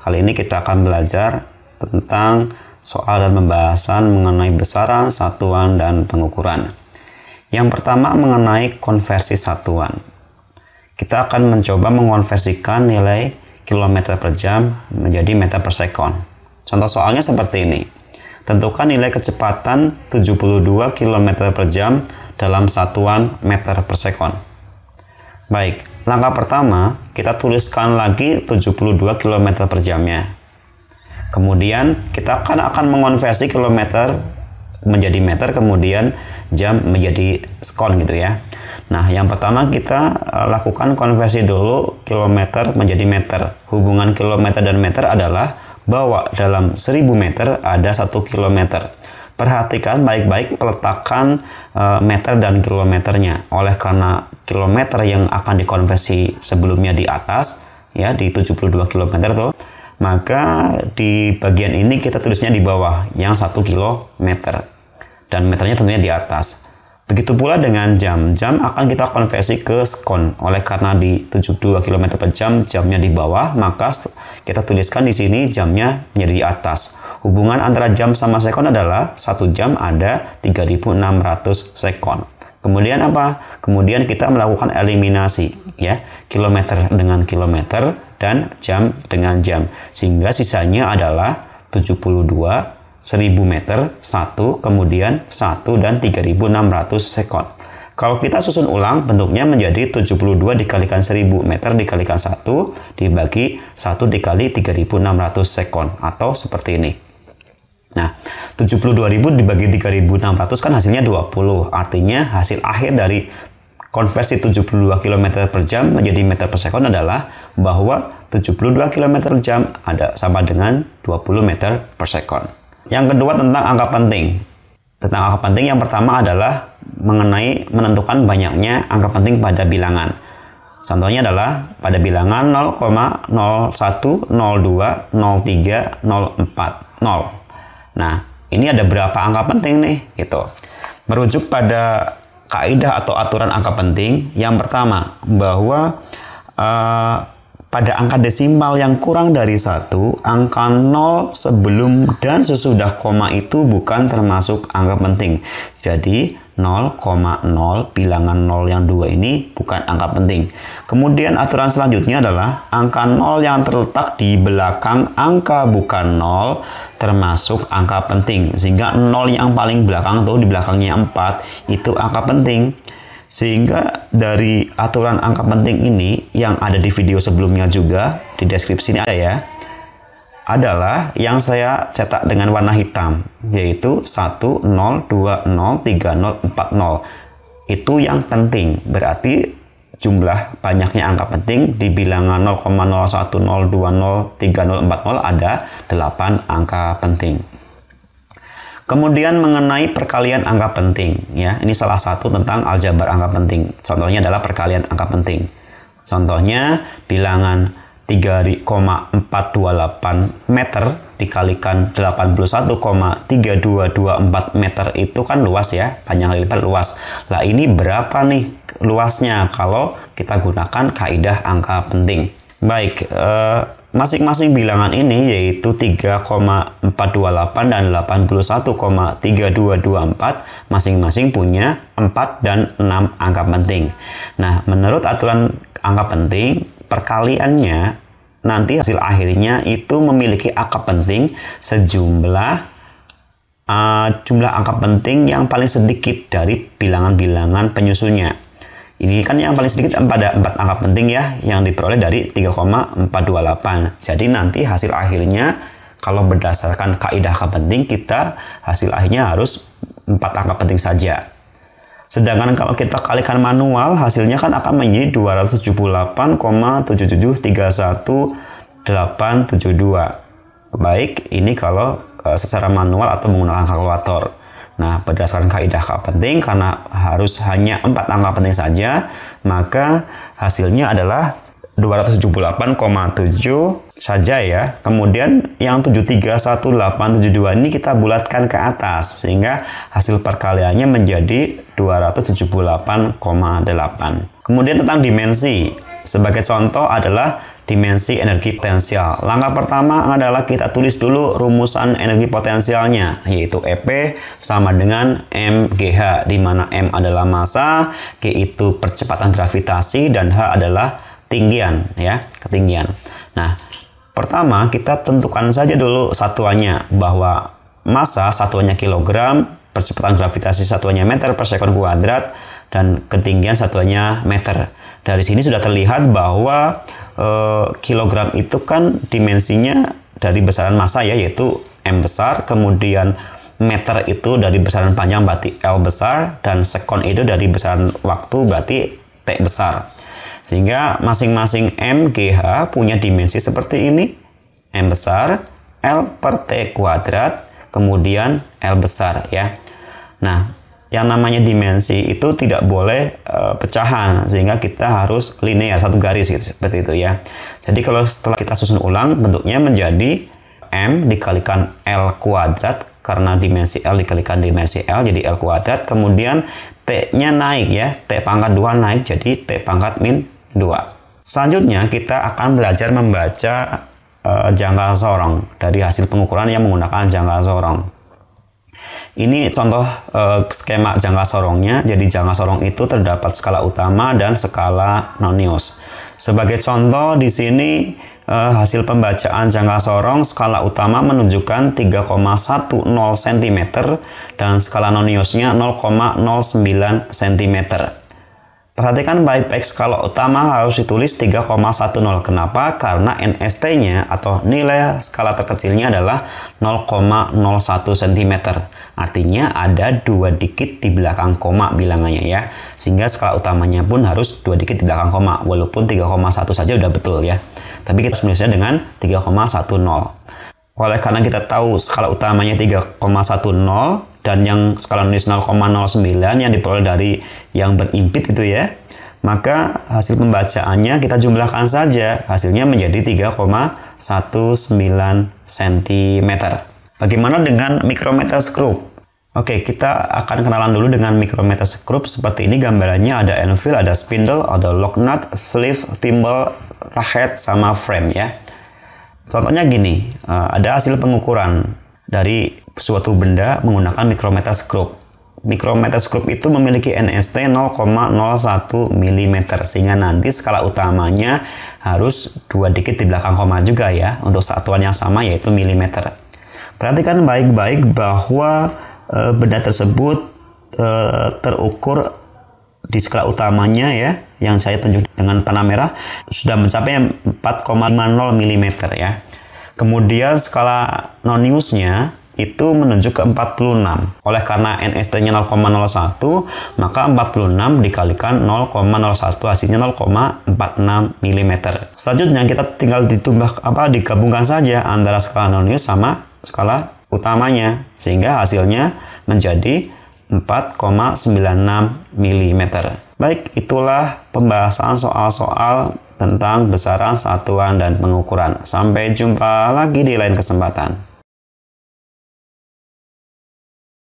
Kali ini kita akan belajar tentang soal dan pembahasan mengenai besaran, satuan, dan pengukuran. Yang pertama mengenai konversi satuan. Kita akan mencoba mengonversikan nilai kilometer per jam menjadi meter per sekon. Contoh soalnya seperti ini. Tentukan nilai kecepatan 72 km per jam dalam satuan meter per sekon. Baik, langkah pertama kita tuliskan lagi 72 km per jamnya. Kemudian kita akan akan mengonversi kilometer menjadi meter, kemudian jam menjadi skon gitu ya. Nah, yang pertama kita eh, lakukan konversi dulu kilometer menjadi meter. Hubungan kilometer dan meter adalah bahwa dalam 1000 meter ada 1 kilometer. Perhatikan baik-baik peletakan uh, meter dan kilometernya. Oleh karena kilometer yang akan dikonversi sebelumnya di atas ya di 72 km tuh, maka di bagian ini kita tulisnya di bawah yang 1 kilometer dan meternya tentunya di atas. Begitu pula dengan jam. Jam akan kita konversi ke skon. Oleh karena di 72 km per jam jamnya di bawah, maka kita tuliskan di sini jamnya menjadi di atas. Hubungan antara jam sama sekon adalah satu jam ada 3600 sekon. Kemudian apa? Kemudian kita melakukan eliminasi ya, kilometer dengan kilometer dan jam dengan jam. Sehingga sisanya adalah 72 1000 meter, 1, kemudian 1 dan 3600 sekon. Kalau kita susun ulang, bentuknya menjadi 72 dikalikan 1000 meter dikalikan 1 dibagi 1 dikali 3600 sekon atau seperti ini. Nah, 72.000 dibagi 3.600 kan hasilnya 20. Artinya hasil akhir dari konversi 72 km per jam menjadi meter per second adalah bahwa 72 km per jam ada sama dengan 20 meter per second. Yang kedua tentang angka penting. Tentang angka penting yang pertama adalah mengenai menentukan banyaknya angka penting pada bilangan. Contohnya adalah pada bilangan 0,01, 02, 03, 04, 0. Nah, ini ada berapa angka penting nih gitu. Merujuk pada kaidah atau aturan angka penting, yang pertama bahwa uh, pada angka desimal yang kurang dari satu, angka nol sebelum dan sesudah koma itu bukan termasuk angka penting. Jadi, 0,0 bilangan 0 yang dua ini bukan angka penting. Kemudian aturan selanjutnya adalah angka 0 yang terletak di belakang angka bukan 0 termasuk angka penting. Sehingga 0 yang paling belakang tuh di belakangnya 4 itu angka penting. Sehingga dari aturan angka penting ini yang ada di video sebelumnya juga di deskripsi ini ada ya adalah yang saya cetak dengan warna hitam yaitu 10203040. Itu yang penting. Berarti jumlah banyaknya angka penting di bilangan 0,010203040 ada 8 angka penting. Kemudian mengenai perkalian angka penting ya. Ini salah satu tentang aljabar angka penting. Contohnya adalah perkalian angka penting. Contohnya bilangan 3,428 meter dikalikan 81,3224 meter itu kan luas ya, panjang kali lipat luas. Lah ini berapa nih luasnya kalau kita gunakan kaidah angka penting? Baik, masing eh, masing-masing bilangan ini yaitu 3,428 dan 81,3224 masing-masing punya 4 dan 6 angka penting. Nah, menurut aturan angka penting, Perkaliannya nanti hasil akhirnya itu memiliki angka penting sejumlah uh, jumlah angka penting yang paling sedikit dari bilangan-bilangan penyusunnya. Ini kan yang paling sedikit pada empat angka penting ya yang diperoleh dari 3,428. Jadi nanti hasil akhirnya kalau berdasarkan kaidah angka penting kita hasil akhirnya harus empat angka penting saja. Sedangkan kalau kita kalikan manual, hasilnya kan akan menjadi 278,7731872 Baik, ini kalau eh, secara manual atau menggunakan kalkulator. Nah, berdasarkan kaidah kak penting karena harus hanya empat angka penting saja, maka hasilnya adalah 278,7 saja ya. Kemudian yang 731872 ini kita bulatkan ke atas sehingga hasil perkaliannya menjadi 278,8. Kemudian tentang dimensi. Sebagai contoh adalah dimensi energi potensial. Langkah pertama adalah kita tulis dulu rumusan energi potensialnya, yaitu EP sama dengan MGH, di mana M adalah massa, G itu percepatan gravitasi, dan H adalah ketinggian ya, ketinggian. Nah, pertama kita tentukan saja dulu satuannya bahwa massa satuannya kilogram, percepatan gravitasi satuannya meter per sekon kuadrat dan ketinggian satuannya meter. Dari sini sudah terlihat bahwa e, kilogram itu kan dimensinya dari besaran massa ya yaitu m besar, kemudian meter itu dari besaran panjang berarti l besar dan sekon itu dari besaran waktu berarti t besar. Sehingga masing-masing MGH punya dimensi seperti ini. M besar, L per T kuadrat, kemudian L besar ya. Nah, yang namanya dimensi itu tidak boleh e, pecahan sehingga kita harus linear satu garis gitu, seperti itu ya. Jadi kalau setelah kita susun ulang bentuknya menjadi M dikalikan L kuadrat karena dimensi L dikalikan dimensi L jadi L kuadrat kemudian T-nya naik ya, T pangkat 2 naik jadi T pangkat min 2. Selanjutnya kita akan belajar membaca uh, jangka sorong dari hasil pengukuran yang menggunakan jangka sorong. Ini contoh eh, skema jangka sorongnya. Jadi jangka sorong itu terdapat skala utama dan skala nonius. Sebagai contoh di sini eh, hasil pembacaan jangka sorong skala utama menunjukkan 3,10 cm dan skala noniusnya 0,09 cm. Perhatikan baik baik skala utama harus ditulis 3,10. Kenapa? Karena NST-nya atau nilai skala terkecilnya adalah 0,01 cm. Artinya ada dua dikit di belakang koma bilangannya ya. Sehingga skala utamanya pun harus dua dikit di belakang koma. Walaupun 3,1 saja udah betul ya. Tapi kita menulisnya dengan 3,10. Oleh karena kita tahu skala utamanya 3,10, dan yang skala nominal 0,09 yang diperoleh dari yang berimpit itu ya, maka hasil pembacaannya kita jumlahkan saja, hasilnya menjadi 3,19 cm. Bagaimana dengan mikrometer skrup? Oke, kita akan kenalan dulu dengan mikrometer skrup Seperti ini gambarannya ada anvil, ada spindle, ada lock nut, sleeve, timbal, rahet, sama frame ya. Contohnya gini, eh, ada hasil pengukuran dari suatu benda menggunakan mikrometer skrup. Mikrometer skrup itu memiliki NST 0,01 mm sehingga nanti skala utamanya harus dua dikit di belakang koma juga ya untuk satuan yang sama yaitu milimeter. Perhatikan baik-baik bahwa e, benda tersebut e, terukur di skala utamanya ya yang saya tunjuk dengan panah merah sudah mencapai 4,50 mm ya. Kemudian skala noniusnya itu menuju ke 46. Oleh karena NST-nya 0,01, maka 46 dikalikan 0,01 hasilnya 0,46 mm. Selanjutnya kita tinggal ditambah apa digabungkan saja antara skala nonius sama skala utamanya sehingga hasilnya menjadi 4,96 mm. Baik, itulah pembahasan soal-soal tentang besaran satuan dan pengukuran. Sampai jumpa lagi di lain kesempatan.